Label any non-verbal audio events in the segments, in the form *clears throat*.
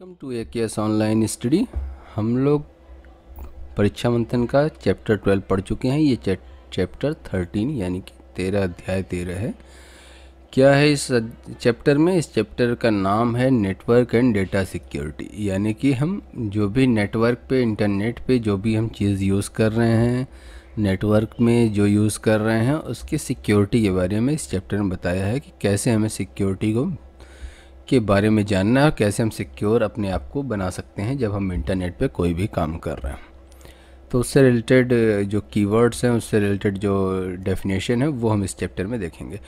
welcome to ए के online study हम लोग परीक्षा मंथन का चैप्टर ट्वेल्व पढ़ चुके हैं ये चैप्टर थर्टीन यानी कि तेरह अध्याय तेरह है क्या है इस चैप्टर में इस चैप्टर का नाम है नेटवर्क एंड डेटा सिक्योरिटी यानी कि हम जो भी नेटवर्क पे इंटरनेट पे जो भी हम चीज़ यूज़ कर रहे हैं नेटवर्क में जो यूज़ कर रहे हैं उसकी सिक्योरिटी के बारे में इस चैप्टर में बताया है कि कैसे हमें सिक्योरिटी को के बारे में जानना है और कैसे हम सिक्योर अपने आप को बना सकते हैं जब हम इंटरनेट पे कोई भी काम कर रहे हैं तो उससे रिलेटेड जो कीवर्ड्स हैं उससे रिलेटेड जो डेफिनेशन है वो हम इस चैप्टर में देखेंगे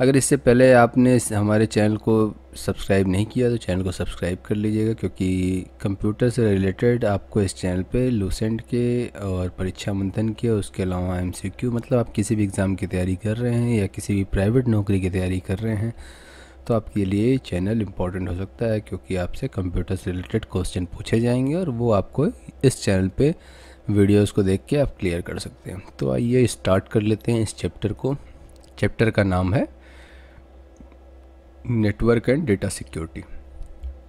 अगर इससे पहले आपने हमारे चैनल को सब्सक्राइब नहीं किया तो चैनल को सब्सक्राइब कर लीजिएगा क्योंकि कंप्यूटर से रिलेटेड आपको इस चैनल पे लूसेंट के और परीक्षा मंथन के उसके अलावा एमसीक्यू मतलब आप किसी भी एग्ज़ाम की तैयारी कर रहे हैं या किसी भी प्राइवेट नौकरी की तैयारी कर रहे हैं तो आपके लिए चैनल इम्पॉर्टेंट हो सकता है क्योंकि आपसे कंप्यूटर से रिलेटेड क्वेश्चन पूछे जाएंगे और वो आपको इस चैनल पे वीडियोस को देख के आप क्लियर कर सकते हैं तो आइए स्टार्ट कर लेते हैं इस चैप्टर को चैप्टर का नाम है नेटवर्क एंड डेटा सिक्योरिटी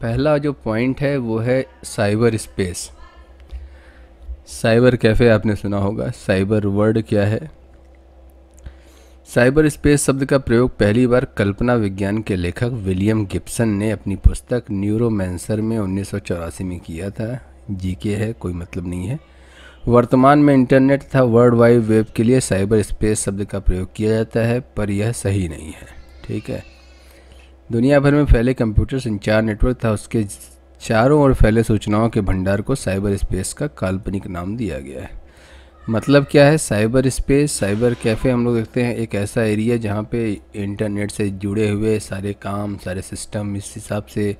पहला जो पॉइंट है वो है साइबर स्पेस साइबर कैफ़े आपने सुना होगा साइबर वर्ड क्या है साइबर स्पेस शब्द का प्रयोग पहली बार कल्पना विज्ञान के लेखक विलियम गिब्सन ने अपनी पुस्तक न्यूरोमेंसर में उन्नीस में किया था जीके है कोई मतलब नहीं है वर्तमान में इंटरनेट था वर्ल्ड वाइड वेब के लिए साइबर स्पेस शब्द का प्रयोग किया जाता है पर यह सही नहीं है ठीक है दुनिया भर में फैले कंप्यूटर संचार नेटवर्क था उसके चारों ओर फैले सूचनाओं के भंडार को साइबर स्पेस का काल्पनिक नाम दिया गया है मतलब क्या है साइबर स्पेस साइबर कैफ़े हम लोग देखते हैं एक ऐसा एरिया जहाँ पे इंटरनेट से जुड़े हुए सारे काम सारे सिस्टम इस हिसाब से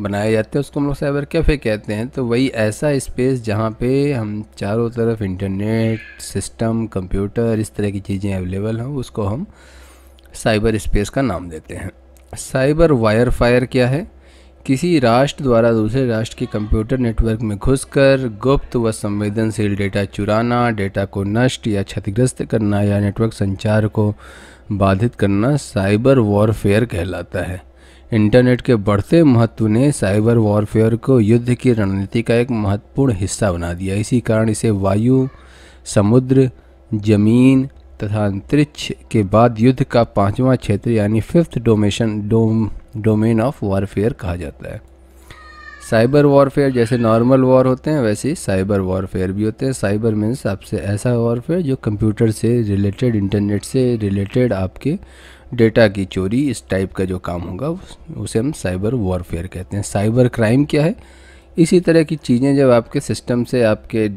बनाए जाते हैं उसको हम लोग साइबर कैफ़े कहते हैं तो वही ऐसा स्पेस जहाँ पे हम चारों तरफ इंटरनेट सिस्टम कंप्यूटर इस तरह की चीज़ें अवेलेबल हों उसको हम साइबर स्पेस का नाम देते हैं साइबर वायर फायर क्या है किसी राष्ट्र द्वारा दूसरे राष्ट्र के कंप्यूटर नेटवर्क में घुसकर गुप्त व संवेदनशील डेटा चुराना डेटा को नष्ट या क्षतिग्रस्त करना या नेटवर्क संचार को बाधित करना साइबर वॉरफेयर कहलाता है इंटरनेट के बढ़ते महत्व ने साइबर वॉरफेयर को युद्ध की रणनीति का एक महत्वपूर्ण हिस्सा बना दिया इसी कारण इसे वायु समुद्र जमीन तथा अंतरिक्ष के बाद युद्ध का पांचवा क्षेत्र यानी फिफ्थ डोमेशन डोम डोमेन ऑफ वारफेयर कहा जाता है साइबर वॉरफेयर जैसे नॉर्मल वॉर होते हैं वैसे ही साइबर वॉरफेयर भी होते हैं साइबर मीन्स आपसे ऐसा वॉरफेयर जो कंप्यूटर से रिलेटेड इंटरनेट से रिलेटेड आपके डेटा की चोरी इस टाइप का जो काम होगा उसे हम साइबर वॉरफेयर कहते हैं साइबर क्राइम क्या है इसी तरह की चीज़ें जब आपके सिस्टम से आपके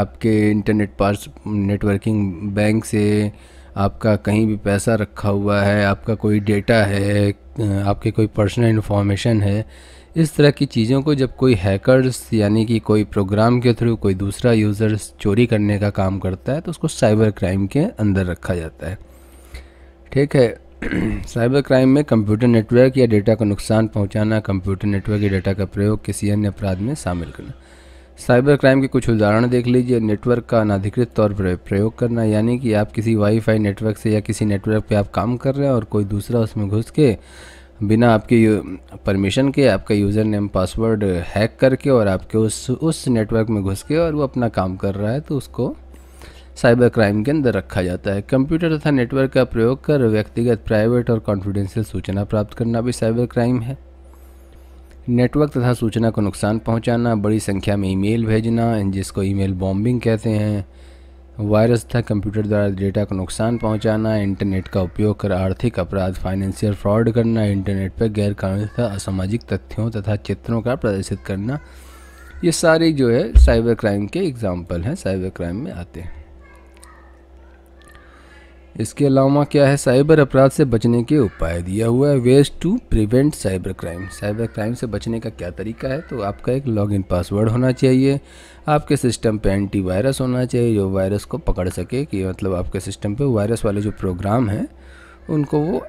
आपके इंटरनेट पास नेटवर्किंग बैंक से आपका कहीं भी पैसा रखा हुआ है आपका कोई डेटा है आपके कोई पर्सनल इन्फॉर्मेशन है इस तरह की चीज़ों को जब कोई हैकर्स यानी कि कोई प्रोग्राम के थ्रू कोई दूसरा यूज़र्स चोरी करने का काम करता है तो उसको साइबर क्राइम के अंदर रखा जाता है ठीक है साइबर *clears throat* क्राइम में कंप्यूटर नेटवर्क या डेटा को नुकसान पहुंचाना कंप्यूटर नेटवर्क या डेटा का प्रयोग किसी अन्य अपराध में शामिल करना साइबर क्राइम के कुछ उदाहरण देख लीजिए नेटवर्क का अनाधिकृत तौर पर प्रयोग करना यानी कि आप किसी वाईफाई नेटवर्क से या किसी नेटवर्क पे आप काम कर रहे हैं और कोई दूसरा उसमें घुस के बिना आपके परमिशन के आपका यूज़र नेम पासवर्ड हैक करके और आपके उस उस नेटवर्क में घुस के और वो अपना काम कर रहा है तो उसको साइबर क्राइम के अंदर रखा जाता है कंप्यूटर तथा नेटवर्क का प्रयोग कर व्यक्तिगत प्राइवेट और कॉन्फिडेंशियल सूचना प्राप्त करना भी साइबर क्राइम है नेटवर्क तथा सूचना को नुकसान पहुंचाना, बड़ी संख्या में ईमेल भेजना जिसको ईमेल बॉम्बिंग कहते हैं वायरस तथा कंप्यूटर द्वारा डेटा को नुकसान पहुंचाना, इंटरनेट का उपयोग कर आर्थिक अपराध फाइनेंशियल फ्रॉड करना इंटरनेट पर गैरकानूनी तथा असामाजिक तथ्यों तथा चित्रों का प्रदर्शित करना ये सारे जो है साइबर क्राइम के एग्ज़ाम्पल हैं साइबर क्राइम में आते हैं इसके अलावा क्या है साइबर अपराध से बचने के उपाय दिया हुआ है ways to prevent cyber crime cyber crime से बचने का क्या तरीका है तो आपका एक लॉगिन पासवर्ड होना चाहिए आपके सिस्टम पे एंटी वायरस होना चाहिए जो वायरस को पकड़ सके कि मतलब आपके सिस्टम पे वायरस वाले जो प्रोग्राम हैं उनको वो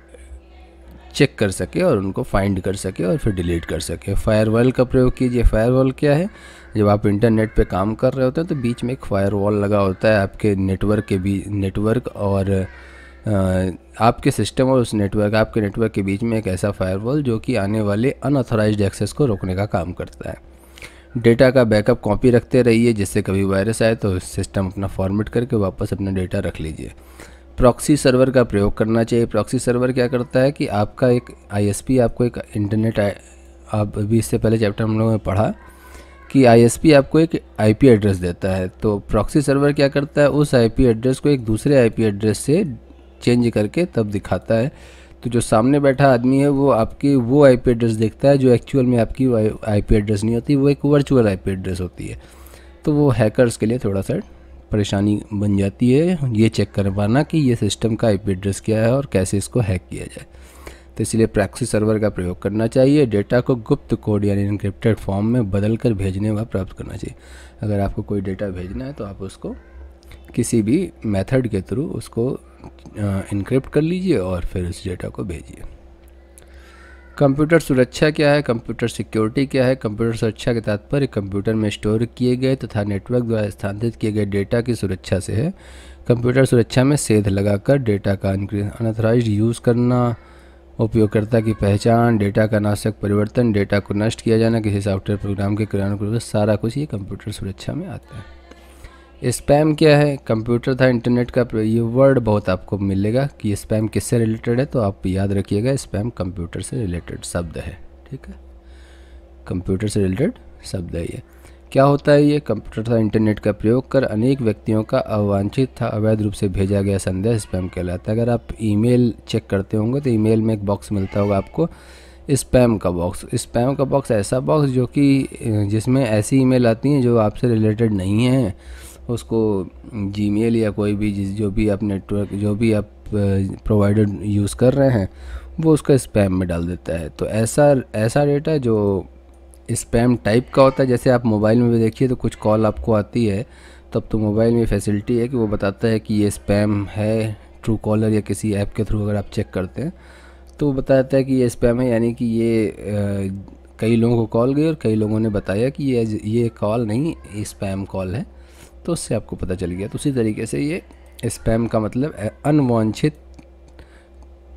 चेक कर सके और उनको फाइंड कर सके और फिर डिलीट कर सके फायरवॉल का प्रयोग कीजिए फायरवॉल क्या है जब आप इंटरनेट पे काम कर रहे होते हैं तो बीच में एक फायरवॉल लगा होता है आपके नेटवर्क के बीच नेटवर्क और आपके सिस्टम और उस नेटवर्क आपके नेटवर्क के बीच में एक ऐसा फायरवॉल जो कि आने वाले अनऑथोराइज एक्सेस को रोकने का काम करता है डेटा का बैकअप कॉपी रखते रहिए जिससे कभी वायरस आए तो सिस्टम अपना फॉर्मेट करके वापस अपना डेटा रख लीजिए प्रॉक्सी सर्वर का प्रयोग करना चाहिए प्रॉक्सी सर्वर क्या करता है कि आपका एक आईएसपी आपको एक इंटरनेट आप अभी इससे पहले चैप्टर हम लोगों ने पढ़ा कि आईएसपी आपको एक आईपी एड्रेस देता है तो प्रॉक्सी सर्वर क्या करता है उस आईपी एड्रेस को एक दूसरे आईपी एड्रेस से चेंज करके तब दिखाता है तो जो सामने बैठा आदमी है वो आपकी वो आई एड्रेस देखता है जो एक्चुअल में आपकी आई एड्रेस नहीं होती वो एक वर्चुअल आई एड्रेस होती है तो वो हैकरस के लिए थोड़ा सा परेशानी बन जाती है ये चेक कर पाना कि ये सिस्टम का आईपी एड्रेस क्या है और कैसे इसको हैक किया जाए तो इसलिए प्रैक्सी सर्वर का प्रयोग करना चाहिए डेटा को गुप्त कोड यानी इनक्रिप्टेड फॉर्म में बदल कर भेजने व प्राप्त करना चाहिए अगर आपको कोई डेटा भेजना है तो आप उसको किसी भी मेथड के थ्रू उसको इनक्रिप्ट कर लीजिए और फिर उस डेटा को भेजिए कंप्यूटर सुरक्षा क्या है कंप्यूटर सिक्योरिटी क्या है कंप्यूटर सुरक्षा के तात्पर्य कंप्यूटर में स्टोर किए गए तथा नेटवर्क द्वारा स्थानांतरित किए गए डेटा की सुरक्षा से है कंप्यूटर सुरक्षा में सेध लगाकर डेटा का अनथराइज यूज़ करना उपयोगकर्ता की पहचान डेटा का नाशक परिवर्तन डेटा को नष्ट किया जाना किसी सॉफ्टवेयर प्रोग्राम के क्रियानुकूल सारा कुछ ये कंप्यूटर सुरक्षा में आता है स्पैम क्या है कंप्यूटर था इंटरनेट का ये वर्ड बहुत आपको मिलेगा कि स्पैम किससे रिलेटेड है तो आप याद रखिएगा स्पैम कंप्यूटर से रिलेटेड शब्द है ठीक है कंप्यूटर से रिलेटेड शब्द है ये क्या होता है ये कंप्यूटर था इंटरनेट का प्रयोग कर अनेक व्यक्तियों का अवांछित था अवैध रूप से भेजा गया संदेश स्पैम कहलाता है अगर आप ईमेल चेक करते होंगे तो ईमेल में एक बॉक्स मिलता होगा आपको स्पैम का बॉक्स स्पैम का बॉक्स ऐसा बॉक्स जो कि जिसमें ऐसी ईमेल आती हैं जो आपसे रिलेटेड नहीं हैं उसको जीमेल या कोई भी जिस जो भी आप नेटवर्क जो भी आप प्रोवाइडर यूज़ कर रहे हैं वो उसका स्पैम में डाल देता है तो ऐसा ऐसा डेटा जो स्पैम टाइप का होता है जैसे आप मोबाइल में भी देखिए तो कुछ कॉल आपको आती है तब तो मोबाइल में फैसिलिटी है कि वो बताता है कि ये स्पैम है ट्रू कॉलर या किसी ऐप के थ्रू अगर आप चेक करते हैं तो वो बताता है कि ये स्पैम है यानी कि ये आ, कई लोगों को कॉल गई और कई लोगों ने बताया कि ये ये कॉल नहीं स्पैम कॉल है तो उससे आपको पता चल गया तो उसी तरीके से ये स्पैम का मतलब अनवांछित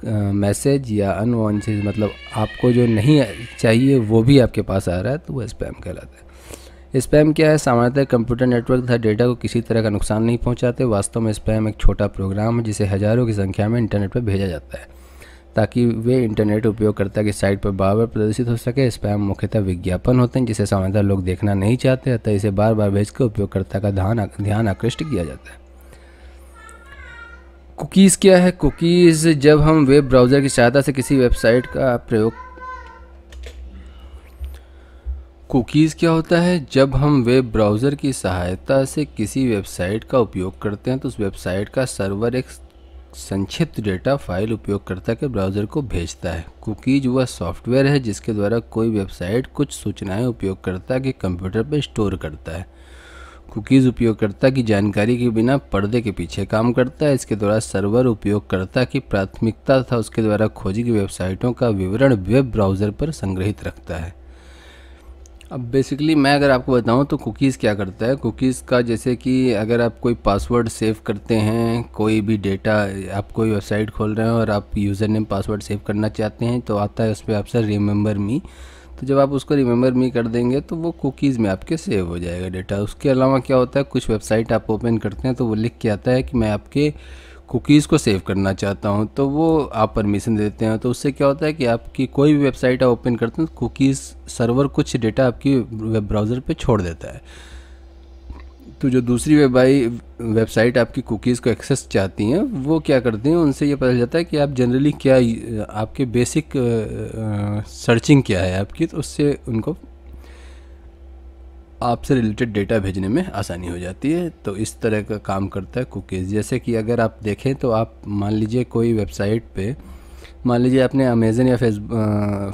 मैसेज या अनवांछित मतलब आपको जो नहीं चाहिए वो भी आपके पास आ रहा है तो वह स्पैम कहलाता है स्पैम क्या है सामान्यतः कंप्यूटर नेटवर्क तथा डेटा को किसी तरह का नुकसान नहीं पहुंचाते वास्तव में स्पैम एक छोटा प्रोग्राम है जिसे हज़ारों की संख्या में इंटरनेट पर भेजा जाता है ताकि वे इंटरनेट उपयोगकर्ता की साइट पर बार बार प्रदर्शित हो सके स्पैम मुख्यतः विज्ञापन होते हैं जिसे सामान्यतः लोग देखना नहीं चाहते अतः इसे बार बार भेजकर उपयोगकर्ता का ध्यान ध्यान आकृष्ट किया जाता है कुकीज़ क्या है कुकीज़ जब हम वेब ब्राउज़र की सहायता से किसी वेबसाइट का प्रयोग कुकीज़ क्या होता है जब हम वेब ब्राउज़र की सहायता से किसी वेबसाइट का उपयोग करते हैं तो उस वेबसाइट का सर्वर एक संक्षिप्त डेटा फाइल उपयोगकर्ता के ब्राउज़र को भेजता है कुकीज वह सॉफ्टवेयर है जिसके द्वारा कोई वेबसाइट कुछ सूचनाएं उपयोगकर्ता के कंप्यूटर पर स्टोर करता है कुकीज़ उपयोगकर्ता की जानकारी के बिना पर्दे के पीछे काम करता है इसके द्वारा सर्वर उपयोगकर्ता की प्राथमिकता तथा उसके द्वारा खोजी गई वेबसाइटों का विवरण वेब ब्राउज़र पर संग्रहित रखता है अब बेसिकली मैं अगर आपको बताऊं तो कुकीज़ क्या करता है कुकीज़ का जैसे कि अगर आप कोई पासवर्ड सेव करते हैं कोई भी डेटा आप कोई वेबसाइट खोल रहे हैं और आप यूज़र नेम पासवर्ड सेव करना चाहते हैं तो आता है उस पर आपसे रिमेंबर मी तो जब आप उसको रिमेंबर मी कर देंगे तो वो कुकीज़ में आपके सेव हो जाएगा डेटा उसके अलावा क्या होता है कुछ वेबसाइट आप ओपन करते हैं तो वो लिख के आता है कि मैं आपके कुकीज़ को सेव करना चाहता हूँ तो वो आप परमिशन देते हैं तो उससे क्या होता है कि आपकी कोई भी वेबसाइट आप ओपन करते हैं कुकीज़ तो सर्वर कुछ डेटा आपकी वेब ब्राउज़र पे छोड़ देता है तो जो दूसरी वेबाई वेबसाइट आपकी कुकीज़ को एक्सेस चाहती हैं वो क्या करती हैं उनसे ये पता चलता है कि आप जनरली क्या आपके बेसिक सर्चिंग क्या है आपकी तो उससे उनको आपसे रिलेटेड डेटा भेजने में आसानी हो जाती है तो इस तरह का काम करता है कुकीज़ जैसे कि अगर आप देखें तो आप मान लीजिए कोई वेबसाइट पे मान लीजिए आपने अमेज़न या फेस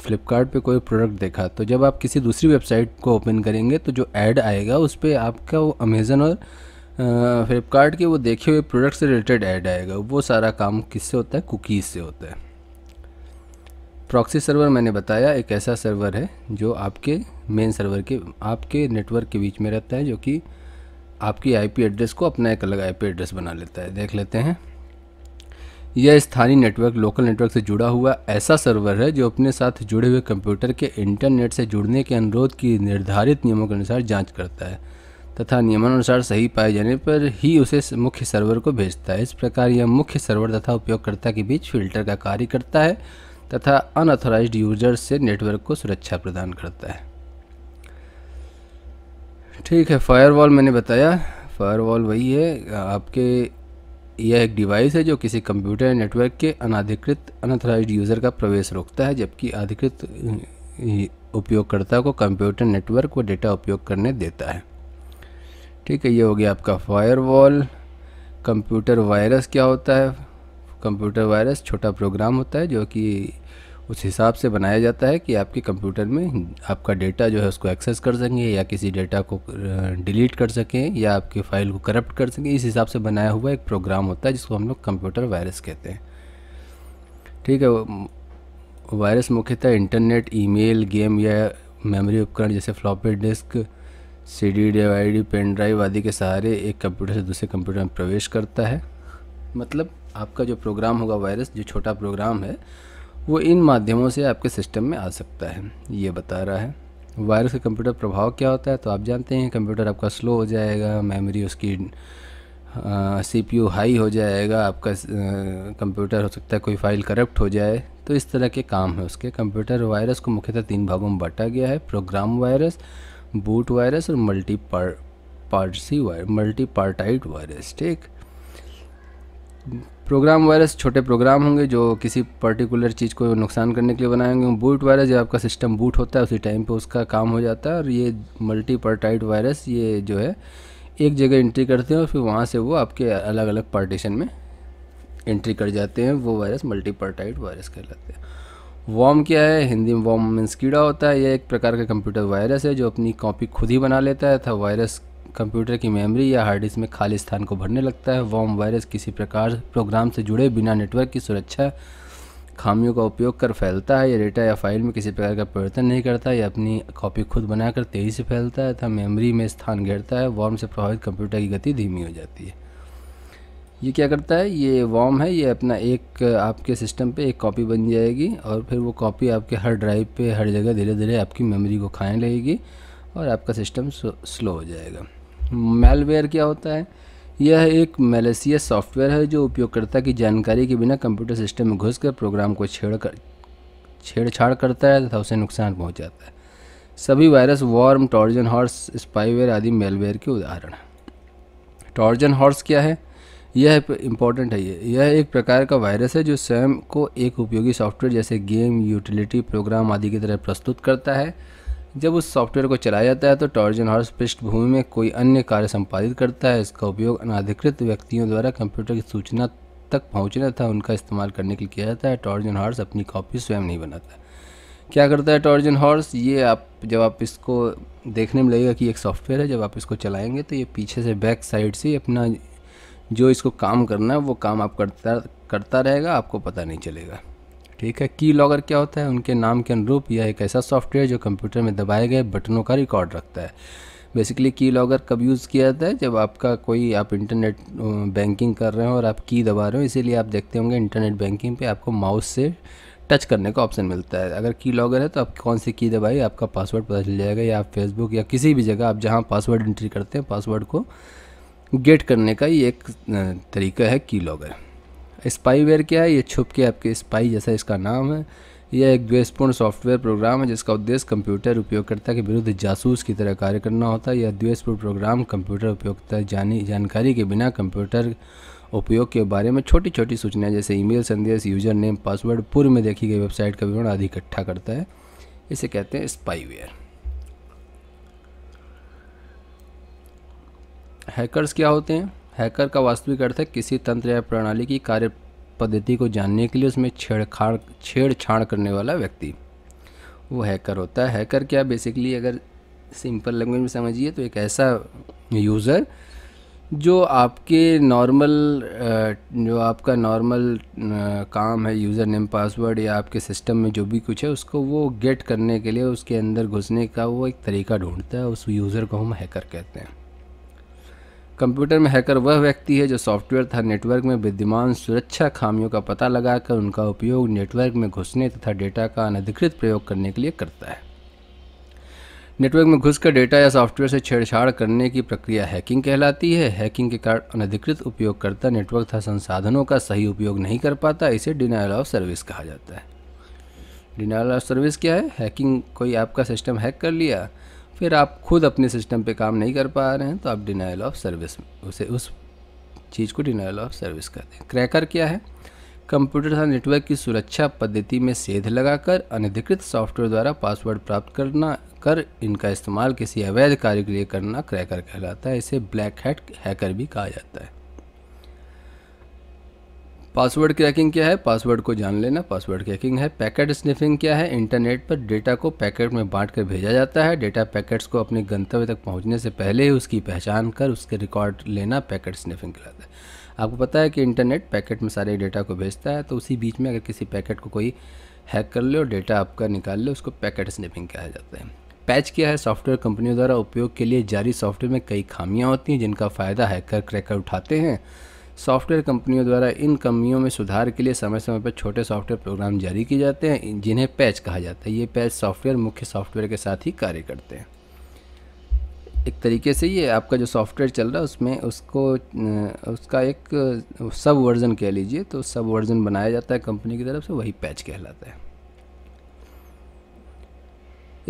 फ्लिपकार्ट पे कोई प्रोडक्ट देखा तो जब आप किसी दूसरी वेबसाइट को ओपन करेंगे तो जो ऐड आएगा उस पर आपका वो अमेज़न और फ्लिपकार्ट के वो देखे हुए प्रोडक्ट से रिलेटेड ऐड आएगा वो सारा काम किससे होता है कुकीज़ से होता है प्रॉक्सी सर्वर मैंने बताया एक ऐसा सर्वर है जो आपके मेन सर्वर के आपके नेटवर्क के बीच में रहता है जो कि आपकी आईपी एड्रेस को अपना एक अलग आईपी एड्रेस बना लेता है देख लेते हैं यह स्थानीय नेटवर्क लोकल नेटवर्क से जुड़ा हुआ ऐसा सर्वर है जो अपने साथ जुड़े हुए कंप्यूटर के इंटरनेट से जुड़ने के अनुरोध की निर्धारित नियमों के अनुसार जाँच करता है तथा नियमानुसार सही पाए जाने पर ही उसे मुख्य सर्वर को भेजता है इस प्रकार यह मुख्य सर्वर तथा उपयोगकर्ता के बीच फिल्टर का कार्य करता है तथा अनऑथराइज्ड यूजर्स से नेटवर्क को सुरक्षा प्रदान करता है ठीक है फायरवॉल मैंने बताया फायरवॉल वही है आपके यह एक डिवाइस है जो किसी कंप्यूटर नेटवर्क के अनाधिकृत अनऑथराइज्ड यूज़र का प्रवेश रोकता है जबकि अधिकृत उपयोगकर्ता को कंप्यूटर नेटवर्क व डेटा उपयोग करने देता है ठीक है ये हो गया आपका फायरवॉल कंप्यूटर वायरस क्या होता है कंप्यूटर वायरस छोटा प्रोग्राम होता है जो कि उस हिसाब से बनाया जाता है कि आपके कंप्यूटर में आपका डेटा जो है उसको एक्सेस कर सकें या किसी डेटा को डिलीट कर सकें या आपके फाइल को करप्ट कर सकें इस हिसाब से बनाया हुआ एक प्रोग्राम होता है जिसको हम लोग कंप्यूटर वायरस कहते हैं ठीक है वायरस मुख्यतः इंटरनेट ईमेल गेम या मेमोरी उपकरण जैसे floppy disk C D D pen drive आदि के सहारे एक कंप्यूटर से दूसरे कंप्यूटर में प्रवेश करता है मतलब आपका जो प्रोग्राम होगा वायरस जो छोटा प्रोग्राम है वो इन माध्यमों से आपके सिस्टम में आ सकता है ये बता रहा है वायरस का कंप्यूटर प्रभाव क्या होता है तो आप जानते हैं कंप्यूटर आपका स्लो हो जाएगा मेमोरी उसकी सी पी यू हाई हो जाएगा आपका कंप्यूटर हो सकता है कोई फाइल करप्ट हो जाए तो इस तरह के काम है उसके कंप्यूटर वायरस को मुख्यतः तीन भागों में बांटा गया है प्रोग्राम वायरस बूट वायरस और मल्टी पार्ट पार्टसी वायर मल्टी पार्टाइट वायरस ठीक प्रोग्राम वायरस छोटे प्रोग्राम होंगे जो किसी पर्टिकुलर चीज़ को नुकसान करने के लिए बनाए होंगे बूट वायरस जब आपका सिस्टम बूट होता है उसी टाइम पे उसका काम हो जाता है और ये मल्टीपर्टाइड वायरस ये जो है एक जगह एंट्री करते हैं और फिर वहाँ से वो आपके अलग अलग पार्टीशन में एंट्री कर जाते हैं वो वायरस मल्टीपर्टाइड वायरस कहलाते हैं वॉम क्या है हिंदी में वॉम मीन्स कीड़ा होता है यह एक प्रकार का कंप्यूटर वायरस है जो अपनी कॉपी खुद ही बना लेता है था वायरस कंप्यूटर की मेमोरी या हार्ड डिस्क में खाली स्थान को भरने लगता है वॉम वायरस किसी प्रकार प्रोग्राम से जुड़े बिना नेटवर्क की सुरक्षा खामियों का उपयोग कर फैलता है या डेटा या फाइल में किसी प्रकार का परिवर्तन नहीं करता या अपनी कॉपी खुद बनाकर तेज़ी से फैलता है तथा मेमोरी में स्थान घेरता है वॉर्म से प्रभावित कंप्यूटर की गति धीमी हो जाती है ये क्या करता है ये वॉम है ये अपना एक आपके सिस्टम पे एक कॉपी बन जाएगी और फिर वो कॉपी आपके हर ड्राइव पर हर जगह धीरे धीरे आपकी मेमोरी को खाने लगेगी और आपका सिस्टम स्लो हो जाएगा मेलवेयर क्या होता है यह एक मेलेसियस सॉफ्टवेयर है जो उपयोगकर्ता की जानकारी के बिना कंप्यूटर सिस्टम में घुसकर प्रोग्राम को छेड़ कर छेड़छाड़ करता है तथा उसे नुकसान पहुंचाता है सभी virus worm Trojan horse spyware आदि मेलवेयर के उदाहरण हैं टॉर्जन हॉर्स क्या है यह इम्पोर्टेंट है यह एक प्रकार का वायरस है जो स्वयं को एक उपयोगी सॉफ्टवेयर जैसे गेम यूटिलिटी प्रोग्राम आदि की तरह प्रस्तुत करता है जब उस सॉफ्टवेयर को चलाया जाता है तो टॉर्जन हॉर्स पृष्ठभूमि में कोई अन्य कार्य संपादित करता है इसका उपयोग अनाधिकृत व्यक्तियों द्वारा कंप्यूटर की सूचना तक पहुँचना था उनका इस्तेमाल करने के लिए किया जाता है टॉर्जन हॉर्स अपनी कॉपी स्वयं नहीं बनाता क्या करता है टॉर्जन हॉर्स ये आप जब आप इसको देखने में लगेगा कि एक सॉफ्टवेयर है जब आप इसको चलाएंगे तो ये पीछे से बैक साइड से अपना जो इसको काम करना है वो काम आप करता करता रहेगा आपको पता नहीं चलेगा ठीक है की लॉगर क्या होता है उनके नाम के अनुरूप यह एक ऐसा सॉफ्टवेयर जो कंप्यूटर में दबाए गए बटनों का रिकॉर्ड रखता है बेसिकली की लॉगर कब यूज़ किया जाता है जब आपका कोई आप इंटरनेट बैंकिंग कर रहे हो और आप की दबा रहे हो इसीलिए आप देखते होंगे इंटरनेट बैंकिंग पे आपको माउस से टच करने का ऑप्शन मिलता है अगर की लॉगर है तो आप कौन सी की दबाई आपका पासवर्ड पता चल जाएगा या आप फेसबुक या किसी भी जगह आप जहाँ पासवर्ड एंट्री करते हैं पासवर्ड को गेट करने का ये एक तरीका है की लॉगर स्पाईवेयर क्या है ये छुप के आपके स्पाई जैसा इसका नाम है यह एक द्वेषपूर्ण सॉफ्टवेयर प्रोग्राम है जिसका उद्देश्य कंप्यूटर उपयोगकर्ता के विरुद्ध जासूस की तरह कार्य करना होता है यह द्वेषपूर्ण प्रोग्राम कंप्यूटर उपयोगकर्ता जानी जानकारी के बिना कंप्यूटर उपयोग के बारे में छोटी छोटी सूचनाएं जैसे ईमेल संदेश यूजर नेम पासवर्ड पूर्व में देखी गई वेबसाइट का विवरण आदि इकट्ठा करता है इसे कहते हैं स्पाईवेयर हैकर्स क्या होते हैं हैकर का वास्तविक अर्थ है किसी तंत्र या प्रणाली की कार्य पद्धति को जानने के लिए उसमें छेड़खाड़ छेड़छाड़ करने वाला व्यक्ति वो हैकर होता है हैकर क्या बेसिकली अगर सिंपल लैंग्वेज में समझिए तो एक ऐसा यूज़र जो आपके नॉर्मल जो आपका नॉर्मल काम है यूज़र नेम पासवर्ड या आपके सिस्टम में जो भी कुछ है उसको वो गेट करने के लिए उसके अंदर घुसने का वो एक तरीका ढूंढता है उस यूज़र को हम हैकर कहते हैं कंप्यूटर में हैकर वह व्यक्ति है जो सॉफ्टवेयर तथा नेटवर्क में विद्यमान सुरक्षा खामियों का पता लगाकर उनका उपयोग नेटवर्क में घुसने तथा डेटा का अनधिकृत प्रयोग करने के लिए करता है नेटवर्क में घुसकर डेटा या सॉफ्टवेयर से छेड़छाड़ करने की प्रक्रिया हैकिंग कहलाती है हैकिंग के कारण अनधिकृत उपयोगकर्ता नेटवर्क तथा संसाधनों का सही उपयोग नहीं कर पाता इसे डिनाइल ऑफ सर्विस कहा जाता है डिनाइल ऑफ सर्विस क्या है हैकिंग कोई आपका सिस्टम हैक कर लिया फिर आप खुद अपने सिस्टम पे काम नहीं कर पा रहे हैं तो आप डिनाइल ऑफ सर्विस उसे उस चीज़ को डिनाइल ऑफ सर्विस कहते हैं क्रैकर क्या है कंप्यूटर तथा नेटवर्क की सुरक्षा पद्धति में सेध लगाकर अनधिकृत सॉफ्टवेयर द्वारा पासवर्ड प्राप्त करना कर इनका इस्तेमाल किसी अवैध कार्य के लिए करना क्रैकर कहलाता है इसे ब्लैक हैट हैकर भी कहा जाता है पासवर्ड क्रैकिंग क्या है पासवर्ड को जान लेना पासवर्ड क्रैकिंग है पैकेट स्निफिंग क्या है इंटरनेट पर डेटा को पैकेट में बांट कर भेजा जाता है डेटा पैकेट्स को अपने गंतव्य तक पहुंचने से पहले ही उसकी पहचान कर उसके रिकॉर्ड लेना पैकेट स्निफिंग कहलाता है आपको पता है कि इंटरनेट पैकेट में सारे डेटा को भेजता है तो उसी बीच में अगर किसी पैकेट को कोई हैक कर ले और डेटा आपका निकाल ले उसको पैकेट स्निफिंग कहा जाता है पैच क्या है सॉफ्टवेयर कंपनियों द्वारा उपयोग के लिए जारी सॉफ्टवेयर में कई खामियां होती हैं जिनका फ़ायदा हैकर क्रैकर उठाते हैं सॉफ्टवेयर कंपनियों द्वारा इन कमियों में सुधार के लिए समय समय पर छोटे सॉफ्टवेयर प्रोग्राम जारी किए जाते हैं जिन्हें पैच कहा जाता है ये पैच सॉफ्टवेयर मुख्य सॉफ्टवेयर के साथ ही कार्य करते हैं एक तरीके से ये आपका जो सॉफ्टवेयर चल रहा है उसमें उसको उसका एक सब वर्जन कह लीजिए तो सब वर्जन बनाया जाता है कंपनी की तरफ से वही पैच कहलाता है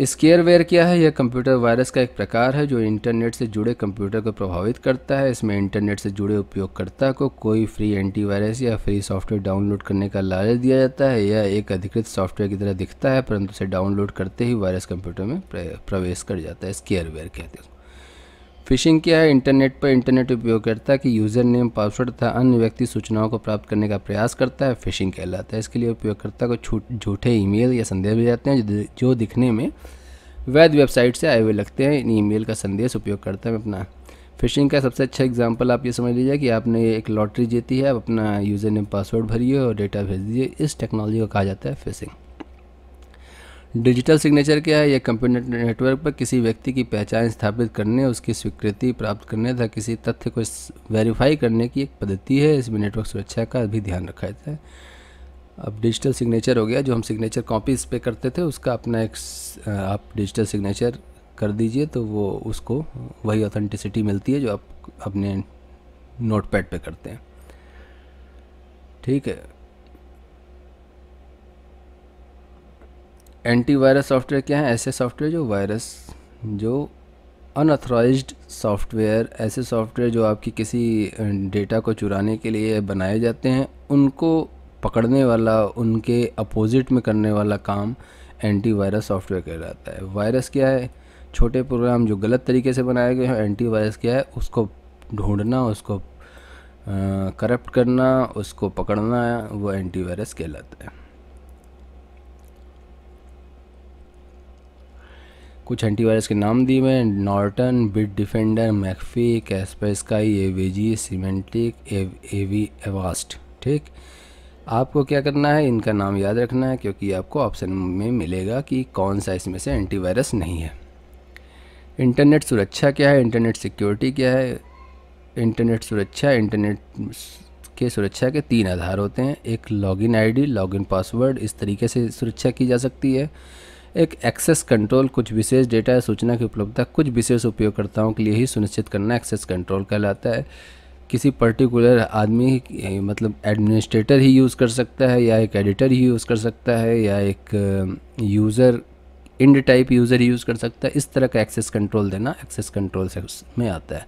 स्केयरवेयर क्या है यह कंप्यूटर वायरस का एक प्रकार है जो इंटरनेट से जुड़े कंप्यूटर को प्रभावित करता है इसमें इंटरनेट से जुड़े उपयोगकर्ता को कोई फ्री एंटीवायरस या फ्री सॉफ्टवेयर डाउनलोड करने का लालच दिया जाता है यह एक अधिकृत सॉफ्टवेयर की तरह दिखता है परंतु इसे डाउनलोड करते ही वायरस कंप्यूटर में प्रवेश कर जाता है स्केयरवेयर कहते हैं फिशिंग क्या है इंटरनेट पर इंटरनेट उपयोगकर्ता की यूज़र नेम पासवर्ड तथा अन्य व्यक्ति सूचनाओं को प्राप्त करने का प्रयास करता है फिशिंग कहलाता है इसके लिए उपयोगकर्ता को झूठे ईमेल या संदेश भेजे जाते हैं जो दिखने में वैध वेबसाइट से आए हुए लगते हैं इन ईमेल का संदेश उपयोगकर्ता में अपना फिशिंग का सबसे अच्छा एग्जाम्पल आप ये समझ लीजिए कि आपने एक लॉटरी जीती है आप अपना यूज़र नेम पासवर्ड भरिए और डेटा भेज दीजिए इस टेक्नोलॉजी को कहा जाता है फिशिंग डिजिटल सिग्नेचर क्या है यह कंप्यूटर नेटवर्क पर किसी व्यक्ति की पहचान स्थापित करने उसकी स्वीकृति प्राप्त करने तथा किसी तथ्य को वेरीफाई करने की एक पद्धति है इसमें नेटवर्क सुरक्षा का भी ध्यान रखा जाता है अब डिजिटल सिग्नेचर हो गया जो हम सिग्नेचर कॉपी इस पर करते थे उसका अपना एक आप डिजिटल सिग्नेचर कर दीजिए तो वो उसको वही ऑथेंटिसिटी मिलती है जो आप अपने नोट पैड पर करते हैं ठीक है एंटीवायरस सॉफ्टवेयर क्या है ऐसे सॉफ्टवेयर जो वायरस जो अनऑथोराइज सॉफ्टवेयर ऐसे सॉफ्टवेयर जो आपकी किसी डेटा को चुराने के लिए बनाए जाते हैं उनको पकड़ने वाला उनके अपोजिट में करने वाला काम एंटीवायरस सॉफ्टवेयर कहलाता है वायरस क्या है छोटे प्रोग्राम जो गलत तरीके से बनाए गए हैं एंटीवायरस क्या है उसको ढूंढना उसको करप्ट करना उसको पकड़ना वो एंटीवायरस कहलाता है कुछ एंटीवायरस के नाम दिए हुए हैं Norton Bitdefender McAfee Kaspersky AVG Symantec AV Avast ठीक आपको क्या करना है इनका नाम याद रखना है क्योंकि आपको ऑप्शन में मिलेगा कि कौन सा इसमें से एंटीवायरस नहीं है इंटरनेट सुरक्षा क्या है इंटरनेट सिक्योरिटी क्या है इंटरनेट सुरक्षा इंटरनेट के सुरक्षा के तीन आधार होते हैं एक लॉगिन आईडी लॉगिन पासवर्ड इस तरीके से सुरक्षा की जा सकती है एक एक्सेस कंट्रोल कुछ विशेष डेटा या सूचना की उपलब्धता कुछ विशेष उपयोगकर्ताओं के लिए ही सुनिश्चित करना एक्सेस कंट्रोल कहलाता है किसी पर्टिकुलर आदमी मतलब एडमिनिस्ट्रेटर ही यूज़ कर सकता है या एक एडिटर ही यूज़ कर सकता है या एक user end type user use कर सकता है इस तरह का एक्सेस कंट्रोल देना एक्सेस कंट्रोल में आता है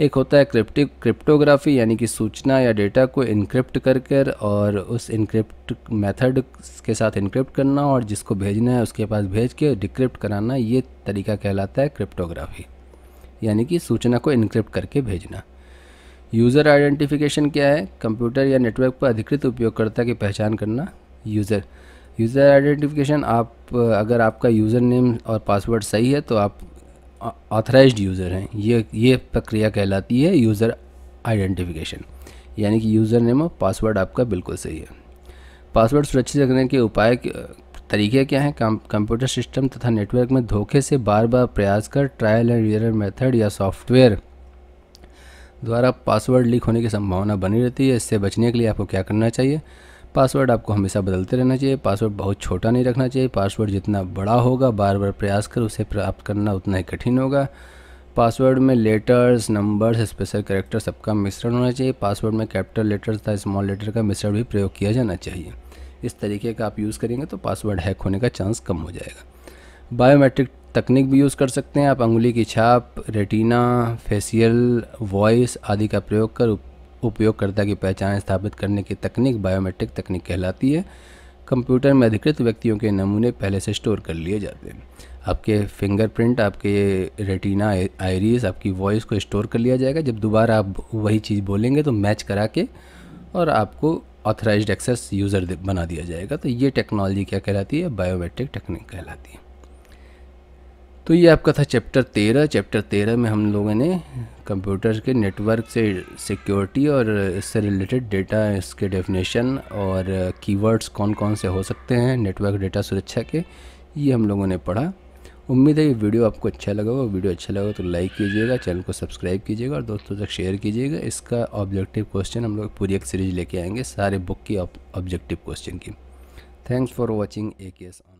एक होता है क्रिप्टि क्रिप्टोग्राफी यानी कि सूचना या डेटा को इनक्रिप्ट कर कर और उस इनक्रिप्ट मेथड के साथ इनक्रिप्ट करना और जिसको भेजना है उसके पास भेज के डिक्रिप्ट कराना ये तरीका कहलाता है क्रिप्टोग्राफी यानी कि सूचना को इनक्रिप्ट करके भेजना यूज़र आइडेंटिफिकेशन क्या है कंप्यूटर या नेटवर्क पर अधिकृत उपयोगकर्ता की पहचान करना यूज़र यूज़र आइडेंटिफिकेशन आप अगर आपका यूज़र नेम और पासवर्ड सही है तो आप ऑथराइज यूज़र हैं ये ये प्रक्रिया कहलाती है यूज़र आइडेंटिफिकेशन यानी कि यूज़र नेम और पासवर्ड आपका बिल्कुल सही है पासवर्ड सुरक्षित रखने के उपाय तरीके क्या हैं कंप्यूटर सिस्टम तथा नेटवर्क में धोखे से बार बार प्रयास कर ट्रायल एंड एरर मेथड या सॉफ्टवेयर द्वारा पासवर्ड लीक होने की संभावना बनी रहती है इससे बचने के लिए आपको क्या करना चाहिए पासवर्ड आपको हमेशा बदलते रहना चाहिए पासवर्ड बहुत छोटा नहीं रखना चाहिए पासवर्ड जितना बड़ा होगा बार बार प्रयास कर उसे प्राप्त करना उतना ही कठिन होगा पासवर्ड में लेटर्स नंबर्स स्पेशल करेक्टर सबका मिश्रण होना चाहिए पासवर्ड में कैपिटल लेटर्स तथा स्मॉल लेटर का मिश्रण भी प्रयोग किया जाना चाहिए इस तरीके का आप यूज़ करेंगे तो पासवर्ड हैक होने का चांस कम हो जाएगा बायोमेट्रिक तकनीक भी यूज़ कर सकते हैं आप अंगुली की छाप रेटिना फेसियल वॉइस आदि का प्रयोग कर उपयोगकर्ता की पहचान स्थापित करने की तकनीक बायोमेट्रिक तकनीक कहलाती है कंप्यूटर में अधिकृत व्यक्तियों के नमूने पहले से स्टोर कर लिए जाते हैं आपके फिंगरप्रिंट आपके रेटिना आइरिस आपकी वॉइस को स्टोर कर लिया जाएगा जब दोबारा आप वही चीज़ बोलेंगे तो मैच करा के और आपको ऑथराइज एक्सेस यूज़र बना दिया जाएगा तो ये टेक्नोलॉजी क्या कहलाती है बायोमेट्रिक टेक्निक कहलाती है तो ये आपका था चैप्टर तेरह चैप्टर तेरह में हम लोगों ने कंप्यूटर के नेटवर्क से सिक्योरिटी और इससे रिलेटेड डेटा इसके डेफिनेशन और कीवर्ड्स कौन कौन से हो सकते हैं नेटवर्क डेटा सुरक्षा के ये हम लोगों ने पढ़ा उम्मीद है ये वीडियो आपको अच्छा लगा हो वीडियो अच्छा लगा तो लाइक कीजिएगा चैनल को सब्सक्राइब कीजिएगा और दोस्तों तक शेयर कीजिएगा इसका ऑब्जेक्टिव क्वेश्चन हम लोग पूरी एक सीरीज लेके आएंगे सारे बुक की ऑब्जेक्टिव क्वेश्चन की thanks for watching A K S on